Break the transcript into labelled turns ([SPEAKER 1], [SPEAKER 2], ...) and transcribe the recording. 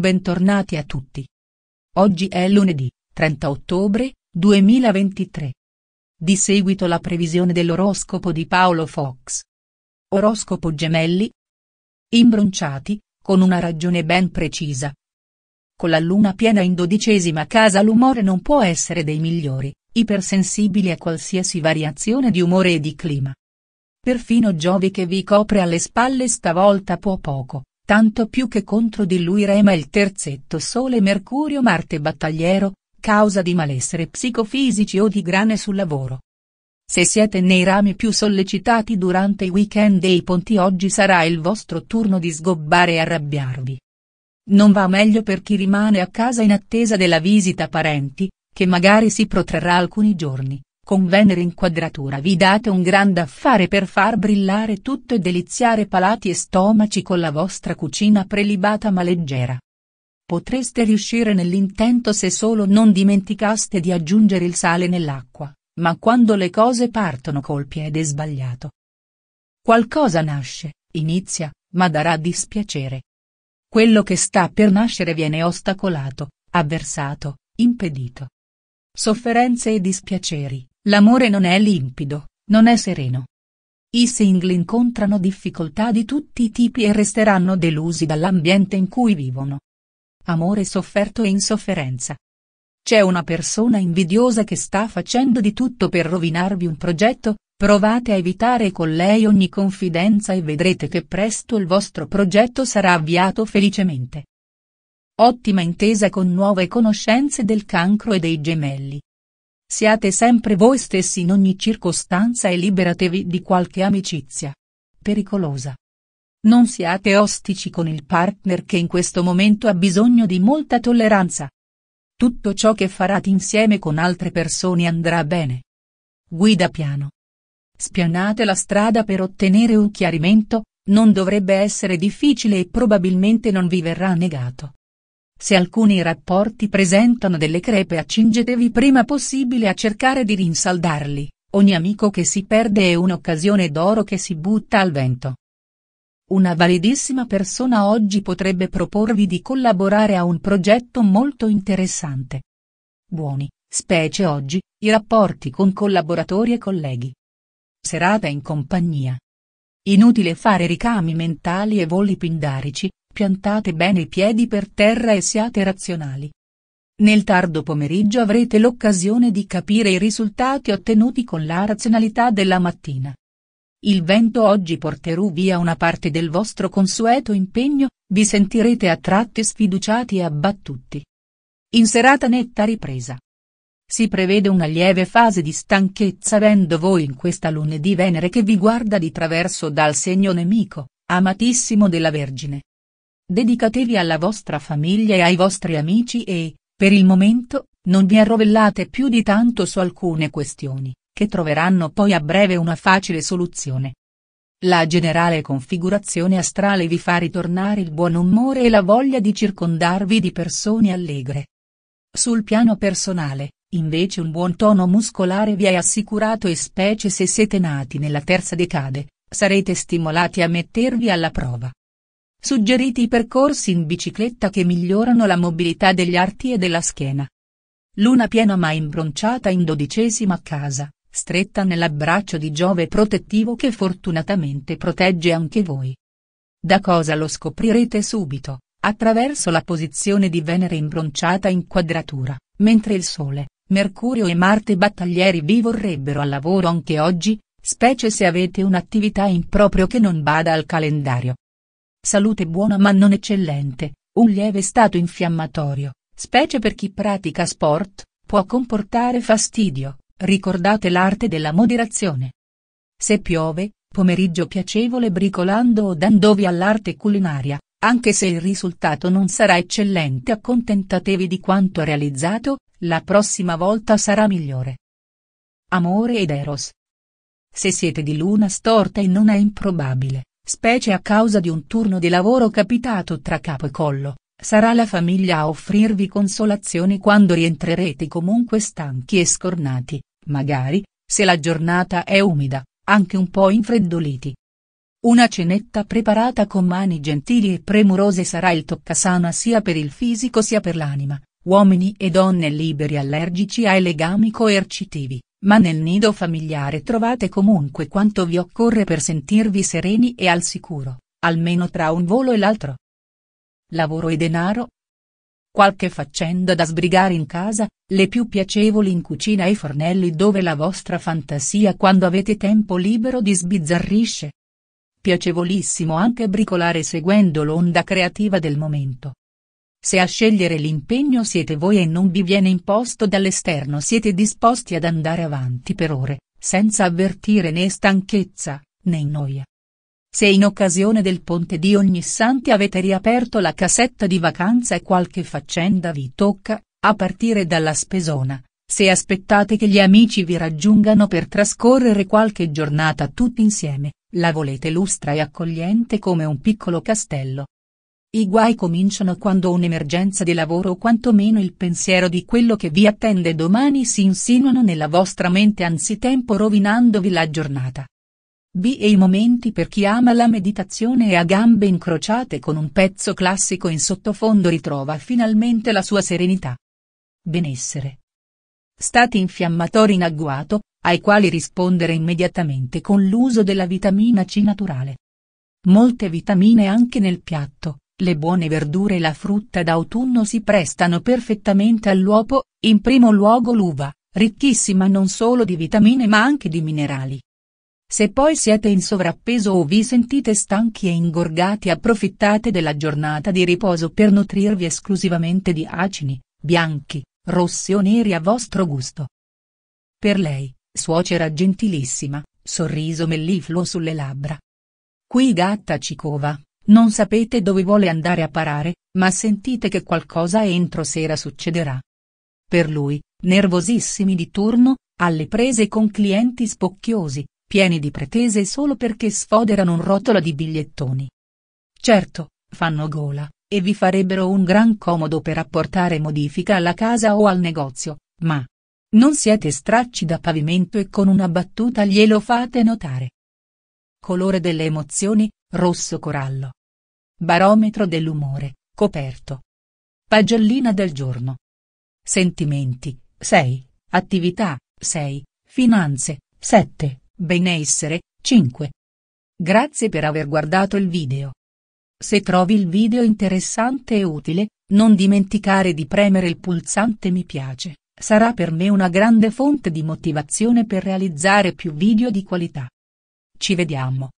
[SPEAKER 1] Bentornati a tutti. Oggi è lunedì, 30 ottobre, 2023. Di seguito la previsione dell'oroscopo di Paolo Fox. Oroscopo gemelli. Imbronciati, con una ragione ben precisa. Con la luna piena in dodicesima casa l'umore non può essere dei migliori, ipersensibili a qualsiasi variazione di umore e di clima. Perfino Giove che vi copre alle spalle stavolta può poco tanto più che contro di lui rema il terzetto Sole Mercurio Marte battagliero, causa di malessere psicofisici o di grane sul lavoro. Se siete nei rami più sollecitati durante i weekend dei ponti oggi sarà il vostro turno di sgobbare e arrabbiarvi. Non va meglio per chi rimane a casa in attesa della visita parenti, che magari si protrarrà alcuni giorni. Con Venere inquadratura vi date un grande affare per far brillare tutto e deliziare palati e stomaci con la vostra cucina prelibata ma leggera. Potreste riuscire nell'intento se solo non dimenticaste di aggiungere il sale nell'acqua, ma quando le cose partono col piede sbagliato. Qualcosa nasce, inizia, ma darà dispiacere. Quello che sta per nascere viene ostacolato, avversato, impedito. Sofferenze e dispiaceri, L'amore non è limpido, non è sereno. I single incontrano difficoltà di tutti i tipi e resteranno delusi dall'ambiente in cui vivono. Amore sofferto e insofferenza. C'è una persona invidiosa che sta facendo di tutto per rovinarvi un progetto, provate a evitare con lei ogni confidenza e vedrete che presto il vostro progetto sarà avviato felicemente. Ottima intesa con nuove conoscenze del cancro e dei gemelli. Siate sempre voi stessi in ogni circostanza e liberatevi di qualche amicizia. Pericolosa. Non siate ostici con il partner che in questo momento ha bisogno di molta tolleranza. Tutto ciò che farate insieme con altre persone andrà bene. Guida piano. Spianate la strada per ottenere un chiarimento, non dovrebbe essere difficile e probabilmente non vi verrà negato. Se alcuni rapporti presentano delle crepe accingetevi prima possibile a cercare di rinsaldarli, ogni amico che si perde è un'occasione d'oro che si butta al vento. Una validissima persona oggi potrebbe proporvi di collaborare a un progetto molto interessante. Buoni, specie oggi, i rapporti con collaboratori e colleghi. Serata in compagnia. Inutile fare ricami mentali e voli pindarici, Piantate bene i piedi per terra e siate razionali. Nel tardo pomeriggio avrete l'occasione di capire i risultati ottenuti con la razionalità della mattina. Il vento oggi porterà via una parte del vostro consueto impegno, vi sentirete a tratti sfiduciati e abbattuti. In serata netta ripresa. Si prevede una lieve fase di stanchezza avendo voi in questa lunedì Venere che vi guarda di traverso dal segno nemico, amatissimo della Vergine. Dedicatevi alla vostra famiglia e ai vostri amici e, per il momento, non vi arrovellate più di tanto su alcune questioni, che troveranno poi a breve una facile soluzione. La generale configurazione astrale vi fa ritornare il buon umore e la voglia di circondarvi di persone allegre. Sul piano personale, invece un buon tono muscolare vi è assicurato e specie se siete nati nella terza decade, sarete stimolati a mettervi alla prova. Suggeriti i percorsi in bicicletta che migliorano la mobilità degli arti e della schiena. Luna piena ma imbronciata in dodicesima casa, stretta nell'abbraccio di Giove protettivo che fortunatamente protegge anche voi. Da cosa lo scoprirete subito, attraverso la posizione di Venere imbronciata in quadratura, mentre il Sole, Mercurio e Marte battaglieri vi vorrebbero al lavoro anche oggi, specie se avete un'attività in proprio che non bada al calendario. Salute buona ma non eccellente, un lieve stato infiammatorio, specie per chi pratica sport, può comportare fastidio, ricordate l'arte della moderazione. Se piove, pomeriggio piacevole bricolando o dandovi all'arte culinaria, anche se il risultato non sarà eccellente accontentatevi di quanto realizzato, la prossima volta sarà migliore. Amore ed Eros. Se siete di luna storta e non è improbabile Specie a causa di un turno di lavoro capitato tra capo e collo, sarà la famiglia a offrirvi consolazioni quando rientrerete comunque stanchi e scornati, magari, se la giornata è umida, anche un po' infreddoliti. Una cenetta preparata con mani gentili e premurose sarà il toccasana sia per il fisico sia per l'anima, uomini e donne liberi allergici ai legami coercitivi. Ma nel nido familiare trovate comunque quanto vi occorre per sentirvi sereni e al sicuro, almeno tra un volo e l'altro. Lavoro e denaro? Qualche faccenda da sbrigare in casa, le più piacevoli in cucina e fornelli dove la vostra fantasia quando avete tempo libero disbizzarrisce. Piacevolissimo anche bricolare seguendo l'onda creativa del momento se a scegliere l'impegno siete voi e non vi viene imposto dall'esterno siete disposti ad andare avanti per ore, senza avvertire né stanchezza, né noia. Se in occasione del ponte di Ognissanti avete riaperto la casetta di vacanza e qualche faccenda vi tocca, a partire dalla spesona, se aspettate che gli amici vi raggiungano per trascorrere qualche giornata tutti insieme, la volete lustra e accogliente come un piccolo castello, i guai cominciano quando un'emergenza di lavoro o quantomeno il pensiero di quello che vi attende domani si insinuano nella vostra mente anzitempo rovinandovi la giornata. B e i momenti per chi ama la meditazione e a gambe incrociate con un pezzo classico in sottofondo ritrova finalmente la sua serenità. Benessere. Stati infiammatori in agguato, ai quali rispondere immediatamente con l'uso della vitamina C naturale. Molte vitamine anche nel piatto, le buone verdure e la frutta d'autunno si prestano perfettamente all'uopo, in primo luogo l'uva, ricchissima non solo di vitamine ma anche di minerali. Se poi siete in sovrappeso o vi sentite stanchi e ingorgati approfittate della giornata di riposo per nutrirvi esclusivamente di acini, bianchi, rossi o neri a vostro gusto. Per lei, suocera gentilissima, sorriso mellifluo sulle labbra. Qui gatta Cicova, non sapete dove vuole andare a parare, ma sentite che qualcosa entro sera succederà. Per lui, nervosissimi di turno, alle prese con clienti spocchiosi, pieni di pretese solo perché sfoderano un rotolo di bigliettoni. Certo, fanno gola, e vi farebbero un gran comodo per apportare modifica alla casa o al negozio, ma non siete stracci da pavimento e con una battuta glielo fate notare. Colore delle emozioni, rosso corallo. Barometro dell'umore, coperto. Pagellina del giorno. Sentimenti, 6, attività, 6, finanze, 7, benessere, 5. Grazie per aver guardato il video. Se trovi il video interessante e utile, non dimenticare di premere il pulsante mi piace, sarà per me una grande fonte di motivazione per realizzare più video di qualità. Ci vediamo.